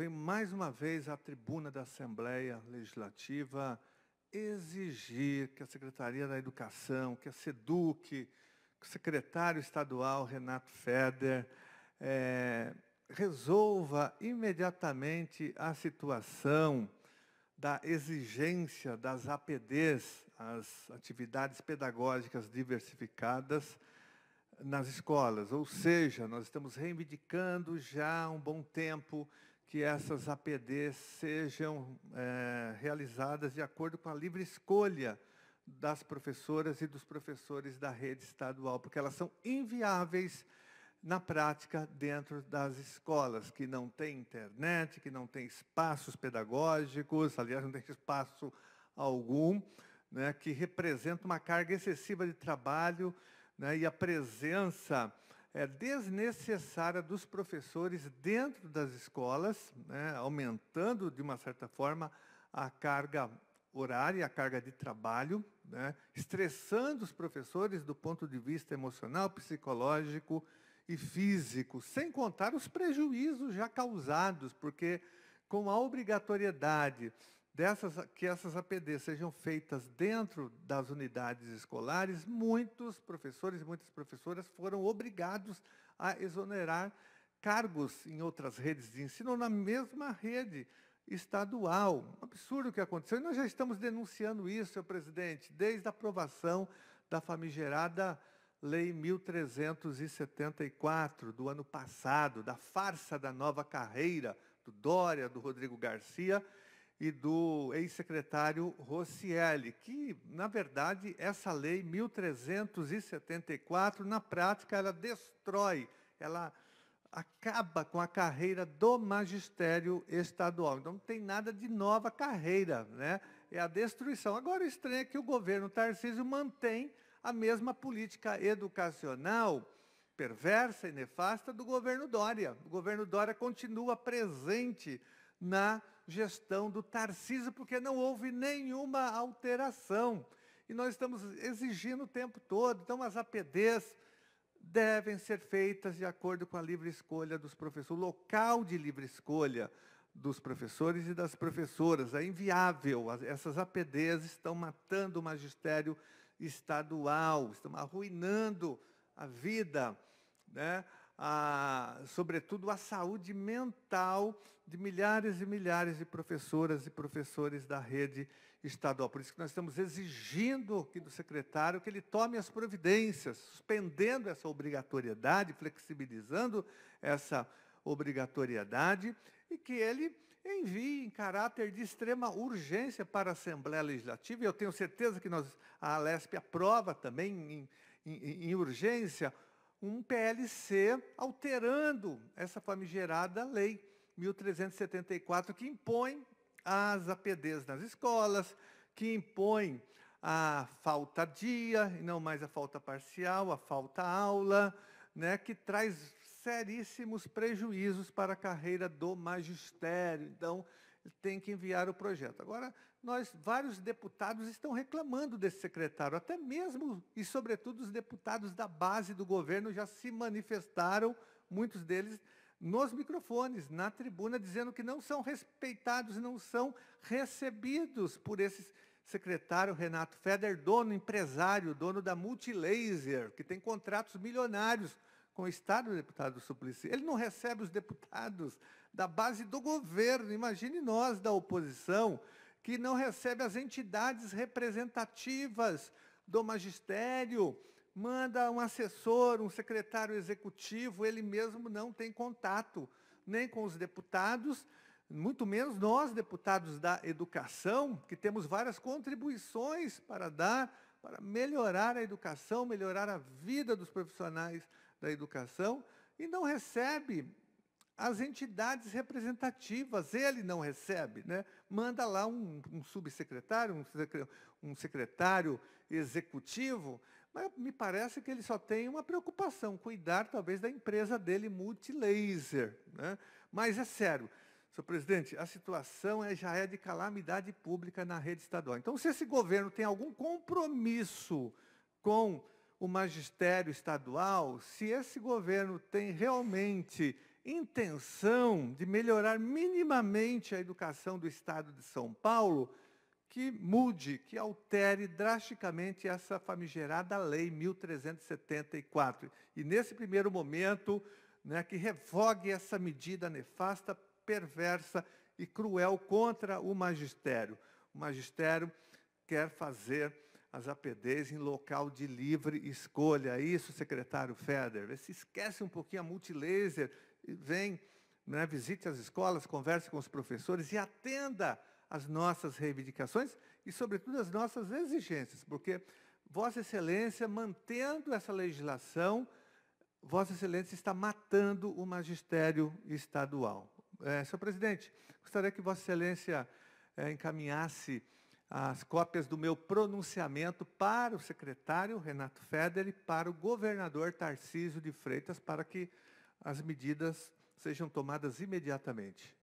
vem mais uma vez à tribuna da Assembleia Legislativa exigir que a Secretaria da Educação, que a SEDUC, que o secretário estadual Renato Feder é, resolva imediatamente a situação da exigência das APDs, as atividades pedagógicas diversificadas, nas escolas. Ou seja, nós estamos reivindicando já há um bom tempo que essas APDs sejam é, realizadas de acordo com a livre escolha das professoras e dos professores da rede estadual, porque elas são inviáveis na prática dentro das escolas, que não têm internet, que não têm espaços pedagógicos, aliás, não tem espaço algum, né, que representa uma carga excessiva de trabalho né, e a presença é, desnecessária dos professores dentro das escolas, né, aumentando, de uma certa forma, a carga horária, a carga de trabalho, né, estressando os professores do ponto de vista emocional, psicológico e físico, sem contar os prejuízos já causados, porque com a obrigatoriedade dessas, que essas APDs sejam feitas dentro das unidades escolares, muitos professores e muitas professoras foram obrigados a exonerar cargos em outras redes de ensino na mesma rede estadual. Um absurdo o que aconteceu. E nós já estamos denunciando isso, senhor presidente, desde a aprovação da famigerada Lei 1374 do ano passado, da farsa da nova carreira do Dória, do Rodrigo Garcia, e do ex-secretário Rossielli, que, na verdade, essa lei 1374, na prática, ela destrói, ela acaba com a carreira do magistério estadual. Então, não tem nada de nova carreira, né? é a destruição. Agora, o estranho é que o governo Tarcísio mantém a mesma política educacional perversa e nefasta do governo Dória. O governo Dória continua presente na gestão do Tarcísio, porque não houve nenhuma alteração. E nós estamos exigindo o tempo todo. Então, as APDs devem ser feitas de acordo com a livre escolha dos professores, o local de livre escolha dos professores e das professoras. É inviável. Essas APDs estão matando o magistério estadual, estão arruinando a vida né, a, sobretudo, a saúde mental de milhares e milhares de professoras e professores da rede estadual. Por isso que nós estamos exigindo aqui do secretário que ele tome as providências, suspendendo essa obrigatoriedade, flexibilizando essa obrigatoriedade e que ele envie em caráter de extrema urgência para a Assembleia Legislativa. E eu tenho certeza que nós, a Alesp aprova também em, em, em urgência um PLC alterando essa famigerada lei 1374 que impõe as APDs nas escolas, que impõe a falta dia, e não mais a falta parcial, a falta aula, né, que traz seríssimos prejuízos para a carreira do magistério. Então, tem que enviar o projeto. Agora, nós, vários deputados estão reclamando desse secretário, até mesmo e sobretudo os deputados da base do governo já se manifestaram, muitos deles nos microfones, na tribuna, dizendo que não são respeitados e não são recebidos por esse secretário Renato Feder, dono empresário, dono da Multilaser, que tem contratos milionários com o Estado, deputado Suplicy. Ele não recebe os deputados da base do governo, imagine nós da oposição que não recebe as entidades representativas do magistério, manda um assessor, um secretário executivo, ele mesmo não tem contato nem com os deputados, muito menos nós, deputados da educação, que temos várias contribuições para dar, para melhorar a educação, melhorar a vida dos profissionais da educação, e não recebe as entidades representativas. Ele não recebe, né? manda lá um, um subsecretário, um, um secretário executivo, mas me parece que ele só tem uma preocupação, cuidar talvez da empresa dele, Multilaser. Né? Mas é sério, senhor presidente, a situação é, já é de calamidade pública na rede estadual. Então, se esse governo tem algum compromisso com o magistério estadual, se esse governo tem realmente intenção de melhorar minimamente a educação do Estado de São Paulo que mude, que altere drasticamente essa famigerada Lei 1374. E, nesse primeiro momento, né, que revogue essa medida nefasta, perversa e cruel contra o magistério. O magistério quer fazer as APDs em local de livre escolha. Isso, secretário Feder. Se esquece um pouquinho a multilaser, vem, né, visite as escolas, converse com os professores e atenda às nossas reivindicações e, sobretudo, às nossas exigências, porque Vossa Excelência, mantendo essa legislação, Vossa Excelência está matando o magistério estadual. É, senhor presidente, gostaria que Vossa Excelência é, encaminhasse as cópias do meu pronunciamento para o secretário Renato Feder e para o governador Tarcísio de Freitas para que as medidas sejam tomadas imediatamente.